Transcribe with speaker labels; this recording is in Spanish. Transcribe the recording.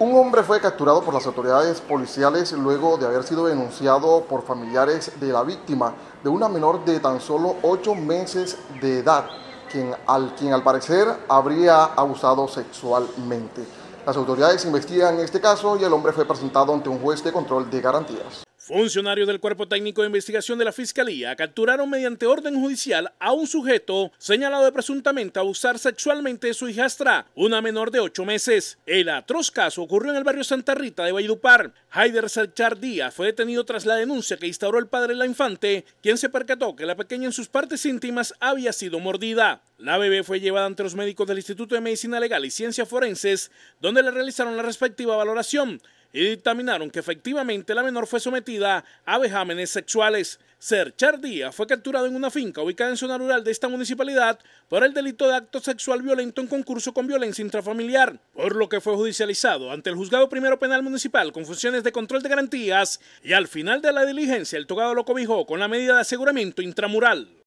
Speaker 1: Un hombre fue capturado por las autoridades policiales luego de haber sido denunciado por familiares de la víctima, de una menor de tan solo 8 meses de edad, quien al, quien al parecer habría abusado sexualmente. Las autoridades investigan este caso y el hombre fue presentado ante un juez de control de garantías.
Speaker 2: Funcionarios del Cuerpo Técnico de Investigación de la Fiscalía capturaron mediante orden judicial a un sujeto señalado de presuntamente abusar sexualmente de su hijastra, una menor de ocho meses. El atroz caso ocurrió en el barrio Santa Rita de Valledupar. Haider Salchar Díaz fue detenido tras la denuncia que instauró el padre de la infante, quien se percató que la pequeña en sus partes íntimas había sido mordida. La bebé fue llevada ante los médicos del Instituto de Medicina Legal y Ciencias Forenses, donde le realizaron la respectiva valoración y dictaminaron que efectivamente la menor fue sometida a vejámenes sexuales. Char Díaz fue capturado en una finca ubicada en zona rural de esta municipalidad por el delito de acto sexual violento en concurso con violencia intrafamiliar, por lo que fue judicializado ante el juzgado primero penal municipal con funciones de control de garantías y al final de la diligencia el togado lo cobijó con la medida de aseguramiento intramural.